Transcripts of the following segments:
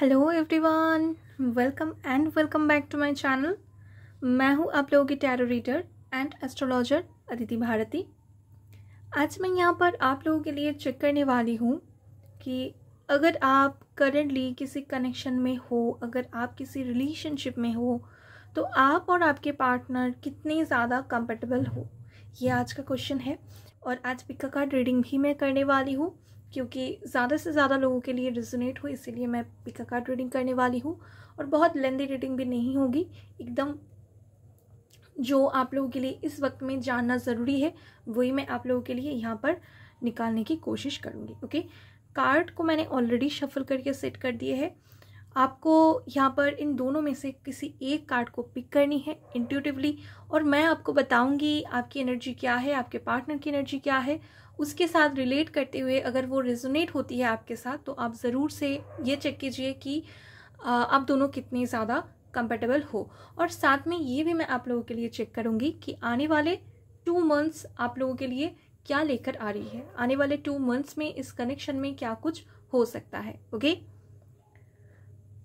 Hello everyone welcome and welcome back to my channel मैं हूं आप लोगों की tarot reader and astrologer Aditi Bharti आज मैं यहां पर आप लोगों के लिए चेक करने वाली हूं कि अगर आप करेंटली किसी कनेक्शन में हो अगर आप किसी रिलेशनशिप में हो तो आप और आपके पार्टनर कितने ज़्यादा कंपेटेबल हो ये आज का क्वेश्चन है और आज पिक का कार्ड रीडिंग भी मैं करने वाली हूँ क्योंकि ज़्यादा से ज़्यादा लोगों के लिए रिजोनेट हो इसीलिए मैं पिका कार्ड रीडिंग करने वाली हूँ और बहुत लेंदी रीडिंग भी नहीं होगी एकदम जो आप लोगों के लिए इस वक्त में जानना ज़रूरी है वही मैं आप लोगों के लिए यहाँ पर निकालने की कोशिश करूँगी ओके कार्ड को मैंने ऑलरेडी शफल करके सेट कर दिए है आपको यहाँ पर इन दोनों में से किसी एक कार्ड को पिक करनी है इंट्यूटिवली और मैं आपको बताऊँगी आपकी एनर्जी क्या है आपके पार्टनर की एनर्जी क्या है उसके साथ रिलेट करते हुए अगर वो रिजोनेट होती है आपके साथ तो आप ज़रूर से ये चेक कीजिए कि आप दोनों कितने ज़्यादा कंपेटेबल हो और साथ में ये भी मैं आप लोगों के लिए चेक करूँगी कि आने वाले टू मंथ्स आप लोगों के लिए क्या लेकर आ रही है आने वाले टू मंथ्स में इस कनेक्शन में क्या कुछ हो सकता है ओके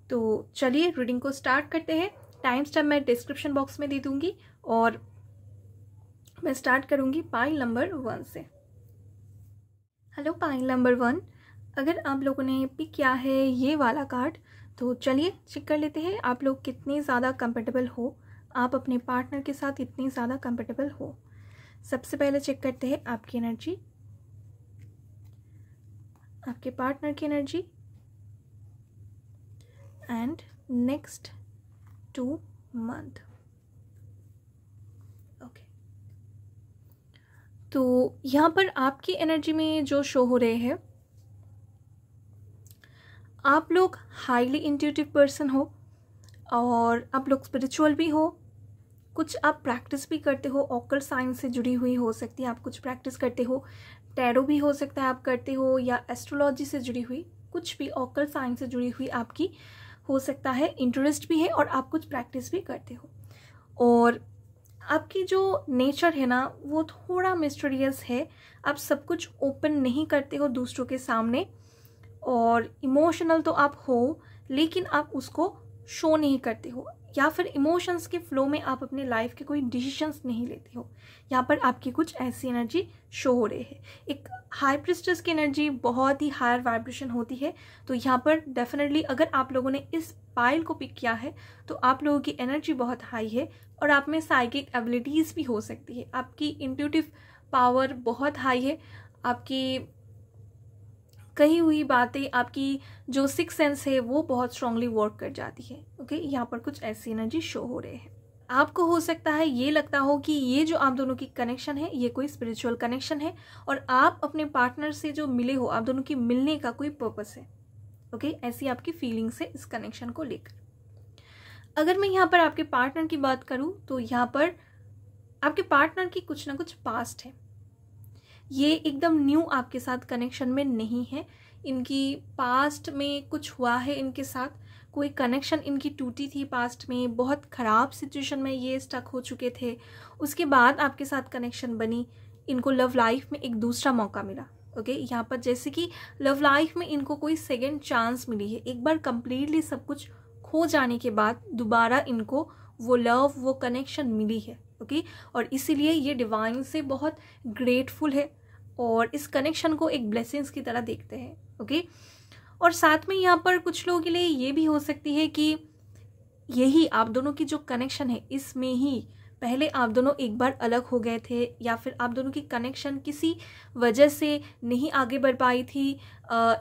तो चलिए रीडिंग को स्टार्ट करते हैं टाइम स्टेप मैं डिस्क्रिप्शन बॉक्स में दे दूंगी और मैं स्टार्ट करूंगी पाइल नंबर वन से हेलो पाइल नंबर वन अगर आप लोगों ने पिक किया है ये वाला कार्ड तो चलिए चेक कर लेते हैं आप लोग कितने ज़्यादा कंफर्टेबल हो आप अपने पार्टनर के साथ इतने ज़्यादा कंफर्टेबल हो सबसे पहले चेक करते हैं आपकी एनर्जी आपके पार्टनर की energy and next two month तो यहाँ पर आपकी एनर्जी में जो शो हो रहे हैं आप लोग हाईली इंट्यूटिव पर्सन हो और आप लोग स्पिरिचुअल भी हो कुछ आप प्रैक्टिस भी करते हो ऑकल साइंस से जुड़ी हुई हो सकती है आप कुछ प्रैक्टिस करते हो टैरो भी हो सकता है आप करते हो या एस्ट्रोलॉजी से जुड़ी हुई कुछ भी ऑकल साइंस से जुड़ी हुई आपकी हो सकता है इंटरेस्ट भी है और आप कुछ प्रैक्टिस भी करते हो और आपकी जो नेचर है ना वो थोड़ा मिस्टीरियस है आप सब कुछ ओपन नहीं करते हो दूसरों के सामने और इमोशनल तो आप हो लेकिन आप उसको शो नहीं करते हो या फिर इमोशंस के फ्लो में आप अपने लाइफ के कोई डिसीशंस नहीं लेते हो यहाँ पर आपकी कुछ ऐसी एनर्जी शो हो रही है एक हाई प्रिस्टस की एनर्जी बहुत ही हायर वाइब्रेशन होती है तो यहाँ पर डेफिनेटली अगर आप लोगों ने इस पाइल को पिक किया है तो आप लोगों की एनर्जी बहुत हाई है और आप में साइकिक एबिलिटीज़ भी हो सकती है आपकी इंट्यूटिव पावर बहुत हाई है आपकी कही हुई बातें आपकी जो सिक्स सेंस है वो बहुत स्ट्रांगली वर्क कर जाती है ओके यहाँ पर कुछ ऐसी एनर्जी शो हो रहे हैं आपको हो सकता है ये लगता हो कि ये जो आप दोनों की कनेक्शन है ये कोई स्पिरिचुअल कनेक्शन है और आप अपने पार्टनर से जो मिले हो आप दोनों की मिलने का कोई पर्पस है ओके okay? ऐसी आपकी फीलिंग्स है इस कनेक्शन को लेकर अगर मैं यहाँ पर आपके पार्टनर की बात करूँ तो यहाँ पर आपके पार्टनर की कुछ ना कुछ पास्ट है ये एकदम न्यू आपके साथ कनेक्शन में नहीं है इनकी पास्ट में कुछ हुआ है इनके साथ कोई कनेक्शन इनकी टूटी थी पास्ट में बहुत ख़राब सिचुएशन में ये स्टक हो चुके थे उसके बाद आपके साथ कनेक्शन बनी इनको लव लाइफ में एक दूसरा मौका मिला ओके okay, यहाँ पर जैसे कि लव लाइफ में इनको कोई सेकेंड चांस मिली है एक बार कम्प्लीटली सब कुछ खो जाने के बाद दोबारा इनको वो लव वो कनेक्शन मिली है ओके okay? और इसीलिए ये डिवाइन से बहुत ग्रेटफुल है और इस कनेक्शन को एक ब्लेसिंग्स की तरह देखते हैं ओके और साथ में यहाँ पर कुछ लोगों के लिए ये भी हो सकती है कि यही आप दोनों की जो कनेक्शन है इसमें ही पहले आप दोनों एक बार अलग हो गए थे या फिर आप दोनों की कनेक्शन किसी वजह से नहीं आगे बढ़ पाई थी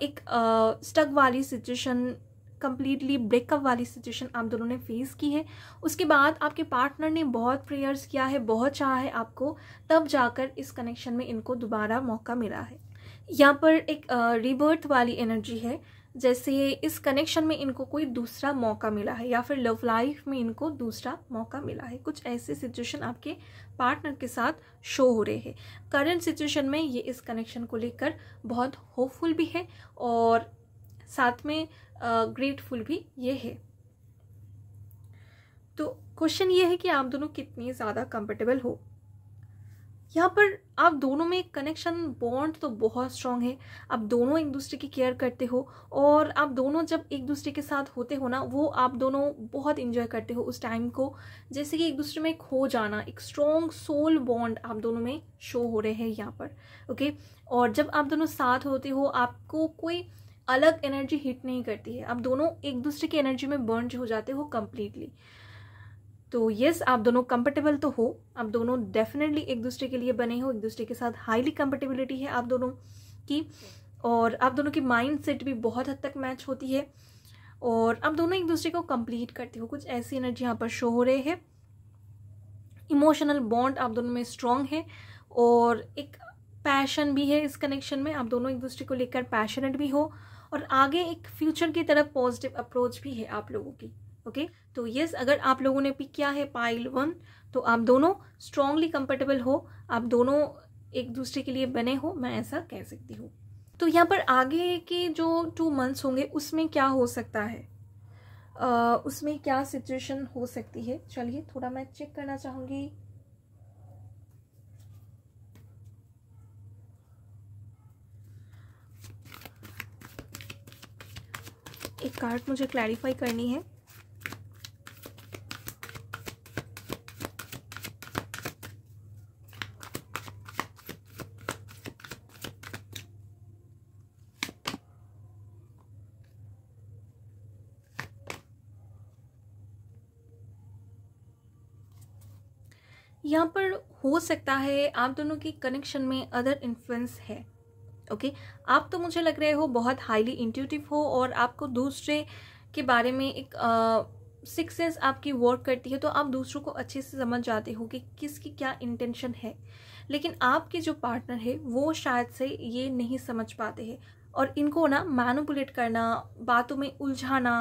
एक स्टक वाली सिचुएशन कम्प्लीटली ब्रेकअप वाली सिचुएशन आप दोनों ने फेस की है उसके बाद आपके पार्टनर ने बहुत प्रेयर्स किया है बहुत चाहा है आपको तब जाकर इस कनेक्शन में इनको दोबारा मौका मिला है यहाँ पर एक रिबर्थ वाली एनर्जी है जैसे इस कनेक्शन में इनको कोई दूसरा मौका मिला है या फिर लव लाइफ में इनको दूसरा मौका मिला है कुछ ऐसे सिचुएशन आपके पार्टनर के साथ शो हो रहे हैं करंट सिचुएशन में ये इस कनेक्शन को लेकर बहुत होपफुल भी है और साथ में ग्रेटफुल भी ये है तो क्वेश्चन ये है कि आप दोनों कितनी ज़्यादा कंफर्टेबल हो यहाँ पर आप दोनों में कनेक्शन बॉन्ड तो बहुत स्ट्रांग है आप दोनों एक दूसरे की केयर करते हो और आप दोनों जब एक दूसरे के साथ होते हो ना वो आप दोनों बहुत इन्जॉय करते हो उस टाइम को जैसे कि एक दूसरे में खो जाना एक स्ट्रांग सोल बॉन्ड आप दोनों में शो हो रहे हैं यहाँ पर ओके और जब आप दोनों साथ होते हो आपको कोई अलग एनर्जी हिट नहीं करती है आप दोनों एक दूसरे की एनर्जी में बर्न हो जाते हो कम्प्लीटली तो यस आप दोनों कंफर्टेबल तो हो आप दोनों डेफिनेटली एक दूसरे के लिए बने हो एक दूसरे के साथ हाईली कंफर्टेबिलिटी है आप दोनों की और आप दोनों की माइंड सेट भी बहुत हद तक मैच होती है और आप दोनों एक दूसरे को कंप्लीट करते हो कुछ ऐसी एनर्जी यहाँ पर शो हो रहे हैं इमोशनल बॉन्ड आप दोनों में स्ट्रांग है और एक पैशन भी है इस कनेक्शन में आप दोनों एक दूसरे को लेकर पैशनेट भी हो और आगे एक फ्यूचर की तरफ पॉजिटिव अप्रोच भी है आप लोगों की ओके okay? तो यस अगर आप लोगों ने पिक किया है पाइल वन तो आप दोनों स्ट्रांगली कंफर्टेबल हो आप दोनों एक दूसरे के लिए बने हो मैं ऐसा कह सकती हूँ तो यहाँ पर आगे के जो टू मंथ्स होंगे उसमें क्या हो सकता है Uh, उसमें क्या सिचुएशन हो सकती है चलिए थोड़ा मैं चेक करना चाहूँगी एक कार्ड मुझे क्लैरिफाई करनी है यहाँ पर हो सकता है आप दोनों के कनेक्शन में अदर इन्फ्लुएंस है ओके आप तो मुझे लग रहे हो बहुत हाईली इंट्यूटिव हो और आपको दूसरे के बारे में एक सिक्स सेंस आपकी वर्क करती है तो आप दूसरों को अच्छे से समझ जाते हो कि किसकी क्या इंटेंशन है लेकिन आपके जो पार्टनर है वो शायद से ये नहीं समझ पाते हैं और इनको ना मैनुपुलेट करना बातों में उलझाना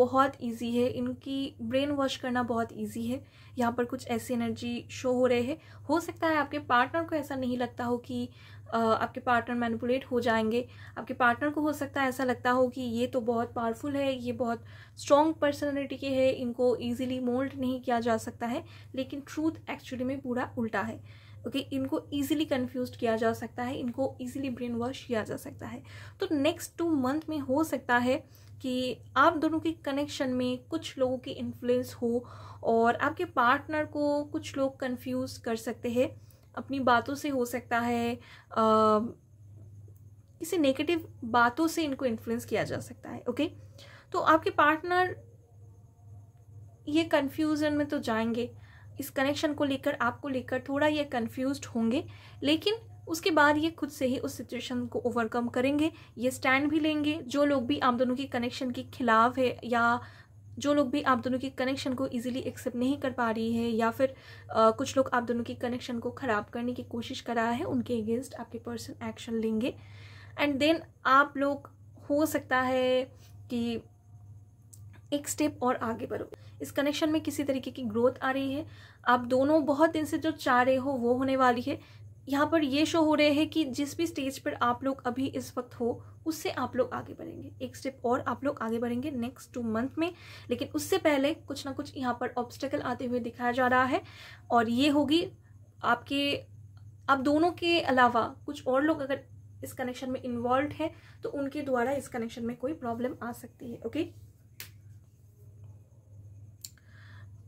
बहुत इजी है इनकी ब्रेन वॉश करना बहुत इजी है यहाँ पर कुछ ऐसी एनर्जी शो हो रहे हैं हो सकता है आपके पार्टनर को ऐसा नहीं लगता हो कि आपके पार्टनर मैनिपुलेट हो जाएंगे आपके पार्टनर को हो सकता है ऐसा लगता हो कि ये तो बहुत पावरफुल है ये बहुत स्ट्रॉन्ग पर्सनैलिटी के है इनको ईजिली मोल्ड नहीं किया जा सकता है लेकिन ट्रूथ एक्चुअली में पूरा उल्टा है ओके okay, इनको ईजिली कन्फ्यूज किया जा सकता है इनको ईजिली ब्रेन वॉश किया जा सकता है तो नेक्स्ट टू मंथ में हो सकता है कि आप दोनों के कनेक्शन में कुछ लोगों की इन्फ्लुएंस हो और आपके पार्टनर को कुछ लोग कन्फ्यूज़ कर सकते हैं अपनी बातों से हो सकता है किसी नेगेटिव बातों से इनको इन्फ्लुएंस किया जा सकता है ओके तो आपके पार्टनर ये कन्फ्यूज़न में तो जाएंगे इस कनेक्शन को लेकर आपको लेकर थोड़ा ये कन्फ्यूज होंगे लेकिन उसके बाद ये खुद से ही उस सिचुएशन को ओवरकम करेंगे ये स्टैंड भी लेंगे जो लोग भी आम दोनों के कनेक्शन के खिलाफ है या जो लोग भी आप दोनों के कनेक्शन को इजीली एक्सेप्ट नहीं कर पा रही है या फिर आ, कुछ लोग आप दोनों के कनेक्शन को ख़राब करने की कोशिश कर रहा है उनके अगेंस्ट आपके पर्सन एक्शन लेंगे एंड देन आप लोग हो सकता है कि एक स्टेप और आगे बढ़ो इस कनेक्शन में किसी तरीके की ग्रोथ आ रही है आप दोनों बहुत दिन से जो चाह रहे हो वो होने वाली है यहाँ पर ये शो हो रहे हैं कि जिस भी स्टेज पर आप लोग अभी इस वक्त हो उससे आप लोग आगे बढ़ेंगे एक स्टेप और आप लोग आगे बढ़ेंगे नेक्स्ट टू मंथ में लेकिन उससे पहले कुछ ना कुछ यहाँ पर ऑब्स्टेकल आते हुए दिखाया जा रहा है और ये होगी आपके आप दोनों के अलावा कुछ और लोग अगर इस कनेक्शन में इन्वॉल्व है तो उनके द्वारा इस कनेक्शन में कोई प्रॉब्लम आ सकती है ओके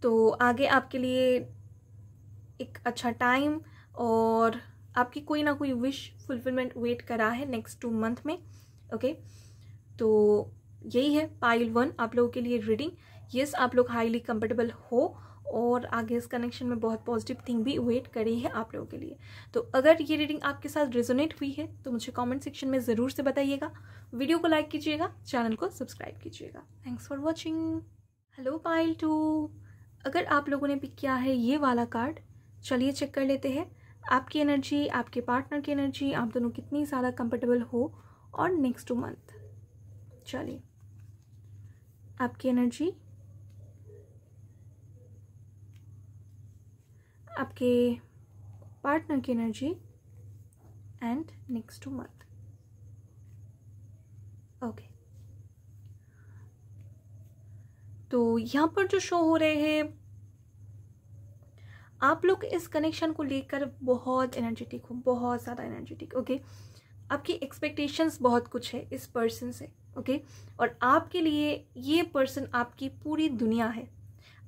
तो आगे आपके लिए एक अच्छा टाइम और आपकी कोई ना कोई विश फुलफिलमेंट वेट करा है नेक्स्ट टू मंथ में ओके तो यही है पाइल वन आप लोगों के लिए रीडिंग यस आप लोग हाईली कंफर्टेबल हो और आगे इस कनेक्शन में बहुत पॉजिटिव थिंग भी वेट करी है आप लोगों के लिए तो अगर ये रीडिंग आपके साथ रेजोनेट हुई है तो मुझे कमेंट सेक्शन में ज़रूर से बताइएगा वीडियो को लाइक कीजिएगा चैनल को सब्सक्राइब कीजिएगा thanks for watching hello pile two अगर आप लोगों ने पिक किया है ये वाला कार्ड चलिए चेक कर लेते हैं आपकी एनर्जी आपके पार्टनर की एनर्जी आप दोनों कितनी ज़्यादा कंफर्टेबल हो और नेक्स्ट टू मंथ चलिए आपकी एनर्जी आपके पार्टनर की energy and next two month okay तो यहाँ पर जो शो हो रहे हैं आप लोग इस कनेक्शन को लेकर बहुत एनर्जेटिक हो बहुत ज़्यादा एनर्जेटिक ओके आपकी एक्सपेक्टेशंस बहुत कुछ है इस पर्सन से ओके और आपके लिए ये पर्सन आपकी पूरी दुनिया है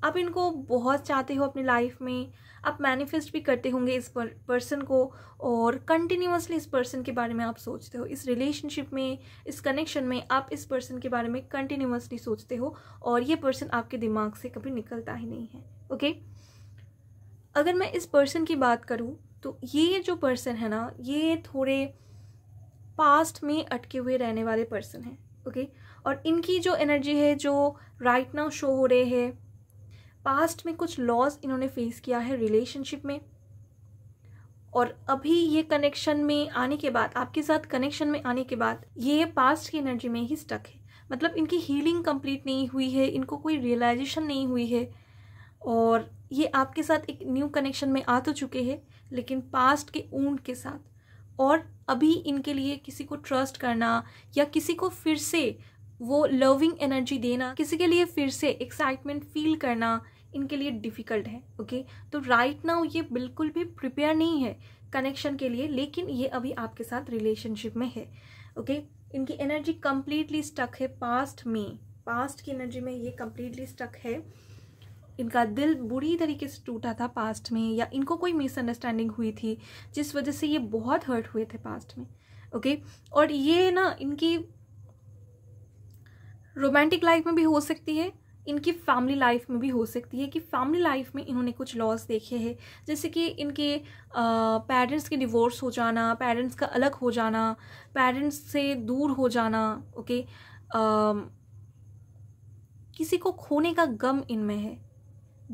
आप इनको बहुत चाहते हो अपनी लाइफ में आप मैनिफेस्ट भी करते होंगे इस पर्सन को और कंटिन्यूसली इस पर्सन के बारे में आप सोचते हो इस रिलेशनशिप में इस कनेक्शन में आप इस पर्सन के बारे में कंटिन्यूसली सोचते हो और ये पर्सन आपके दिमाग से कभी निकलता ही नहीं है ओके okay? अगर मैं इस पर्सन की बात करूँ तो ये जो पर्सन है ना ये थोड़े पास्ट में अटके हुए रहने वाले पर्सन हैं ओके और इनकी जो एनर्जी है जो राइट नाउ शो हो रहे हैं पास्ट में कुछ लॉस इन्होंने फेस किया है रिलेशनशिप में और अभी ये कनेक्शन में आने के बाद आपके साथ कनेक्शन में आने के बाद ये पास्ट की एनर्जी में ही स्टक है मतलब इनकी हीलिंग कंप्लीट नहीं हुई है इनको कोई रियलाइजेशन नहीं हुई है और ये आपके साथ एक न्यू कनेक्शन में आ तो चुके हैं लेकिन पास्ट के ऊंट के साथ और अभी इनके लिए किसी को ट्रस्ट करना या किसी को फिर से वो लविंग एनर्जी देना किसी के लिए फिर से एक्साइटमेंट फील करना इनके लिए डिफ़िकल्ट है ओके तो राइट नाउ ये बिल्कुल भी प्रिपेयर नहीं है कनेक्शन के लिए लेकिन ये अभी आपके साथ रिलेशनशिप में है ओके इनकी एनर्जी कम्प्लीटली स्टक है पास्ट में पास्ट की एनर्जी में ये कम्प्लीटली स्टक है इनका दिल बुरी तरीके से टूटा था पास्ट में या इनको कोई मिसअंडरस्टैंडिंग हुई थी जिस वजह से ये बहुत हर्ट हुए थे पास्ट में ओके और ये ना इनकी रोमांटिक लाइफ में भी हो सकती है इनकी फैमिली लाइफ में भी हो सकती है कि फैमिली लाइफ में इन्होंने कुछ लॉस देखे हैं जैसे कि इनके पेरेंट्स के डिवोर्स हो जाना पेरेंट्स का अलग हो जाना पेरेंट्स से दूर हो जाना ओके okay? किसी को खोने का गम इनमें है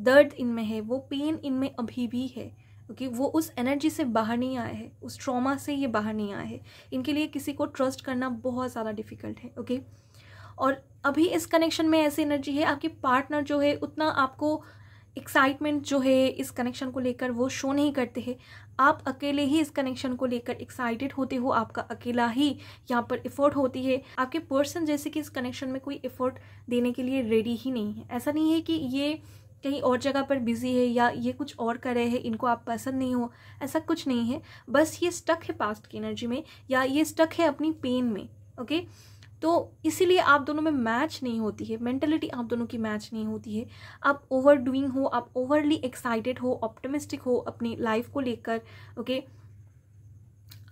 दर्द इनमें है वो पेन इनमें अभी भी है ओके okay, वो उस एनर्जी से बाहर नहीं आए हैं उस ट्रॉमा से ये बाहर नहीं आए हैं इनके लिए किसी को ट्रस्ट करना बहुत ज़्यादा डिफिकल्ट है ओके okay? और अभी इस कनेक्शन में ऐसी एनर्जी है आपके पार्टनर जो है उतना आपको एक्साइटमेंट जो है इस कनेक्शन को लेकर वो शो नहीं करते हैं आप अकेले ही इस कनेक्शन को लेकर एक्साइटेड होते हो आपका अकेला ही यहाँ पर एफर्ट होती है आपके पर्सन जैसे कि इस कनेक्शन में कोई एफर्ट देने के लिए रेडी ही नहीं है ऐसा नहीं है कि ये कहीं और जगह पर बिज़ी है या ये कुछ और कर रहे हैं इनको आप पसंद नहीं हो ऐसा कुछ नहीं है बस ये स्टक है पास्ट की एनर्जी में या ये स्टक है अपनी पेन में ओके तो इसीलिए आप दोनों में मैच नहीं होती है मेंटेलिटी आप दोनों की मैच नहीं होती है आप ओवर डूइंग हो आप ओवरली एक्साइटेड हो ऑप्टमिस्टिक हो अपनी लाइफ को लेकर ओके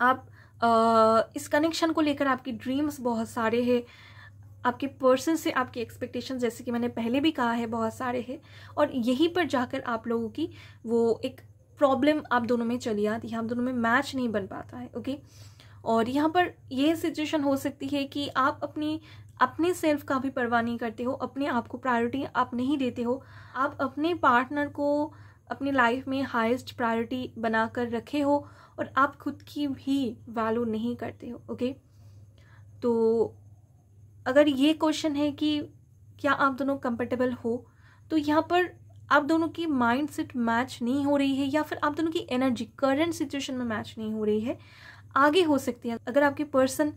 आप आ, इस कनेक्शन को लेकर आपकी ड्रीम्स बहुत सारे हैं आपके पर्सन से आपकी एक्सपेक्टेशन जैसे कि मैंने पहले भी कहा है बहुत सारे हैं और यहीं पर जाकर आप लोगों की वो एक प्रॉब्लम आप दोनों में चली आती है आप दोनों में मैच नहीं बन पाता है ओके और यहाँ पर यह सिचुएशन हो सकती है कि आप अपनी अपने सेल्फ का भी परवाह नहीं करते हो अपने आप को प्रायोरिटी आप नहीं देते हो आप अपने पार्टनर को अपनी लाइफ में हाईएस्ट प्रायोरिटी बना कर रखे हो और आप खुद की भी वैल्यू नहीं करते हो ओके तो अगर ये क्वेश्चन है कि क्या आप दोनों कंपेटेबल हो तो यहाँ पर आप दोनों की माइंड सेट मैच नहीं हो रही है या फिर आप दोनों की एनर्जी करंट सिचुएशन में मैच नहीं हो रही है आगे हो सकती है अगर आपके पर्सन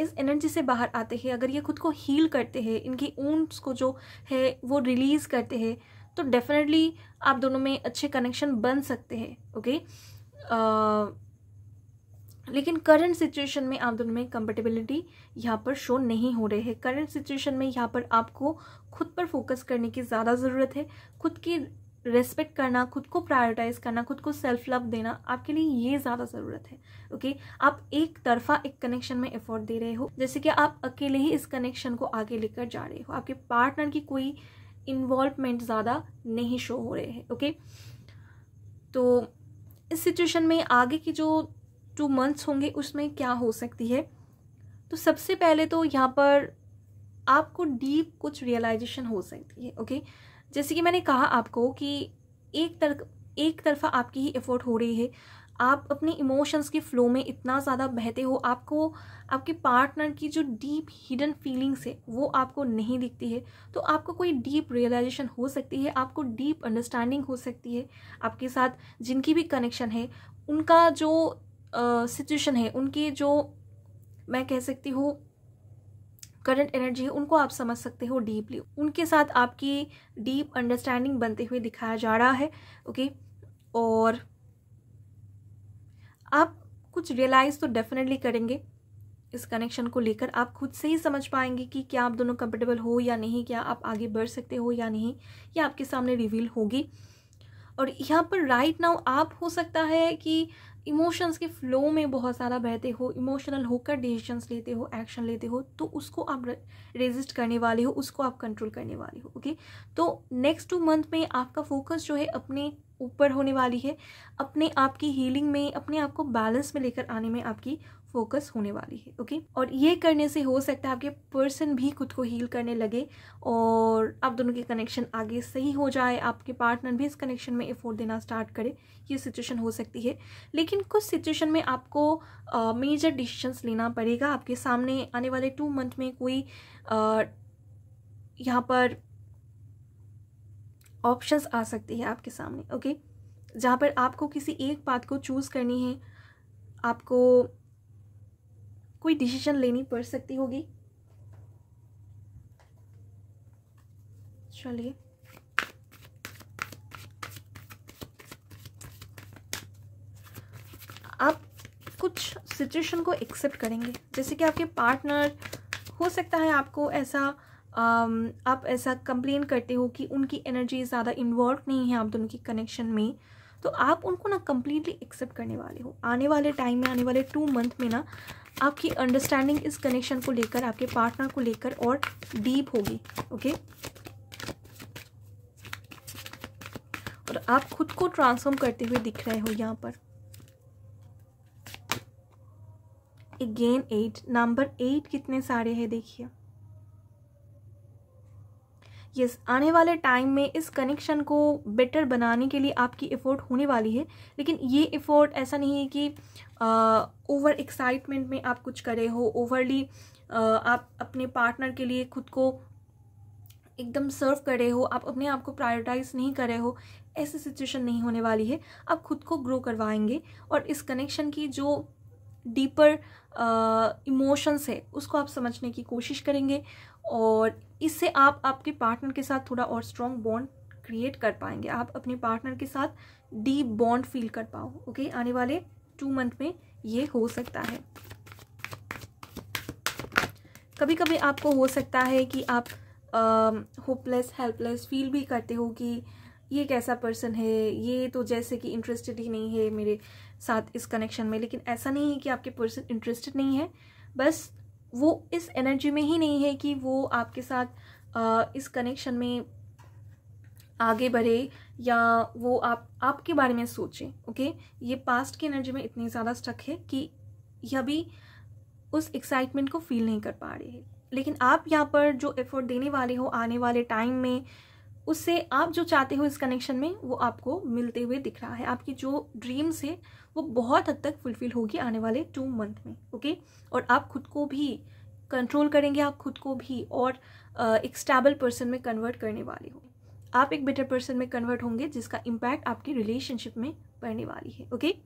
इस एनर्जी से बाहर आते हैं अगर ये खुद को हील करते हैं इनकी ऊंट्स को जो है वो रिलीज़ करते हैं तो डेफिनेटली आप दोनों में अच्छे कनेक्शन बन सकते हैं ओके okay? uh, लेकिन करंट सिचुएशन में आप दोनों में कंपेटेबिलिटी यहाँ पर शो नहीं हो रहे हैं करंट सिचुएशन में यहाँ पर आपको खुद पर फोकस करने की ज़्यादा ज़रूरत है खुद की रेस्पेक्ट करना खुद को प्रायोरिटाइज करना खुद को सेल्फ लव देना आपके लिए ये ज़्यादा ज़रूरत है ओके okay? आप एक तरफा एक कनेक्शन में एफोर्ट दे रहे हो जैसे कि आप अकेले ही इस कनेक्शन को आगे लेकर जा रहे हो आपके पार्टनर की कोई इन्वॉल्वमेंट ज़्यादा नहीं शो हो रहे हैं ओके okay? तो इस सिचुएशन में आगे की जो टू मंथ्स होंगे उसमें क्या हो सकती है तो सबसे पहले तो यहाँ पर आपको डीप कुछ रियलाइजेशन हो सकती है ओके जैसे कि मैंने कहा आपको कि एक तर एक तरफा आपकी ही एफर्ट हो रही है आप अपने इमोशंस के फ्लो में इतना ज़्यादा बहते हो आपको आपके पार्टनर की जो डीप हिडन फीलिंग्स है वो आपको नहीं दिखती है तो आपको कोई डीप रियलाइजेशन हो सकती है आपको डीप अंडरस्टैंडिंग हो सकती है आपके साथ जिनकी भी कनेक्शन है उनका जो सिचुएशन है उनकी जो मैं कह सकती हूँ करंट एनर्जी है उनको आप समझ सकते हो डीपली उनके साथ आपकी डीप अंडरस्टैंडिंग बनते हुए दिखाया जा रहा है ओके और आप कुछ रियलाइज़ तो डेफिनेटली करेंगे इस कनेक्शन को लेकर आप खुद से ही समझ पाएंगे कि क्या आप दोनों कंफर्टेबल हो या नहीं क्या आप आगे बढ़ सकते हो या नहीं या आपके सामने रिवील होगी और यहाँ पर राइट नाउ आप हो सकता है कि इमोशंस के फ्लो में बहुत सारा बहते हो इमोशनल होकर डिसीजंस लेते हो एक्शन लेते हो तो उसको आप रेजिस्ट करने वाले हो उसको आप कंट्रोल करने वाले हो ओके तो नेक्स्ट टू मंथ में आपका फोकस जो है अपने ऊपर होने वाली है अपने आप की हीलिंग में अपने आप को बैलेंस में लेकर आने में आपकी फोकस होने वाली है ओके और ये करने से हो सकता है आपके पर्सन भी खुद को हील करने लगे और आप दोनों के कनेक्शन आगे सही हो जाए आपके पार्टनर भी इस कनेक्शन में एफोर्ट देना स्टार्ट करे ये सिचुएशन हो सकती है लेकिन कुछ सिचुएशन में आपको मेजर डिसीजंस लेना पड़ेगा आपके सामने आने वाले टू मंथ में कोई यहाँ पर ऑप्शंस आ सकती है आपके सामने ओके जहाँ पर आपको किसी एक बात को चूज़ करनी है आपको कोई डिसीजन लेनी पड़ सकती होगी चलिए आप कुछ सिचुएशन को एक्सेप्ट करेंगे जैसे कि आपके पार्टनर हो सकता है आपको ऐसा आप ऐसा कंप्लेन करते हो कि उनकी एनर्जी ज़्यादा इन्वॉल्व नहीं है आप दोनों के कनेक्शन में तो आप उनको ना कम्प्लीटली एक्सेप्ट करने वाले हो आने वाले टाइम में आने वाले टू मंथ में ना आपकी अंडरस्टैंडिंग इस कनेक्शन को लेकर आपके पार्टनर को लेकर और डीप होगी ओके और आप खुद को ट्रांसफॉर्म करते हुए दिख रहे हो यहाँ पर अगेन एट नंबर एट कितने सारे हैं देखिए ये आने वाले टाइम में इस कनेक्शन को बेटर बनाने के लिए आपकी एफ़ोर्ट होने वाली है लेकिन ये एफ़ोर्ट ऐसा नहीं है कि ओवर एक्साइटमेंट में आप कुछ करे हो ओवरली आप अपने पार्टनर के लिए खुद को एकदम सर्व करे हो आप अपने आप को प्रायोरिटाइज नहीं करे हो ऐसी सिचुएशन नहीं होने वाली है आप खुद को ग्रो करवाएंगे और इस कनेक्शन की जो डीपर इमोशंस है उसको आप समझने की कोशिश करेंगे और इससे आप आपके पार्टनर के साथ थोड़ा और स्ट्रॉन्ग बॉन्ड क्रिएट कर पाएंगे आप अपने पार्टनर के साथ डीप बॉन्ड फील कर पाओ ओके आने वाले टू मंथ में ये हो सकता है कभी कभी आपको हो सकता है कि आप होपलेस हेल्पलेस फील भी करते हो कि ये कैसा पर्सन है ये तो जैसे कि इंटरेस्टेड ही नहीं है मेरे साथ इस कनेक्शन में लेकिन ऐसा नहीं है कि आपके पर्सन इंटरेस्टेड नहीं है बस वो इस एनर्जी में ही नहीं है कि वो आपके साथ इस कनेक्शन में आगे बढ़े या वो आप आपके बारे में सोचे ओके ये पास्ट की एनर्जी में इतनी ज़्यादा स्टक है कि यह भी उस एक्साइटमेंट को फील नहीं कर पा रही है लेकिन आप यहाँ पर जो एफर्ट देने वाले हो आने वाले टाइम में उससे आप जो चाहते हो इस कनेक्शन में वो आपको मिलते हुए दिख रहा है आपकी जो ड्रीम्स है वो बहुत हद तक फुलफिल होगी आने वाले टू मंथ में ओके और आप खुद को भी कंट्रोल करेंगे आप खुद को भी और एक स्टेबल पर्सन में कन्वर्ट करने वाले हो आप एक बेटर पर्सन में कन्वर्ट होंगे जिसका इम्पैक्ट आपके रिलेशनशिप में पड़ने वाली है ओके okay?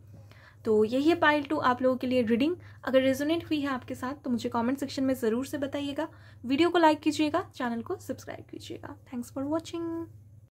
तो यही है पाइल टू आप लोगों के लिए रीडिंग अगर रेजोनेट हुई है आपके साथ तो मुझे कमेंट सेक्शन में ज़रूर से बताइएगा वीडियो को लाइक कीजिएगा चैनल को सब्सक्राइब कीजिएगा थैंक्स फॉर वॉचिंग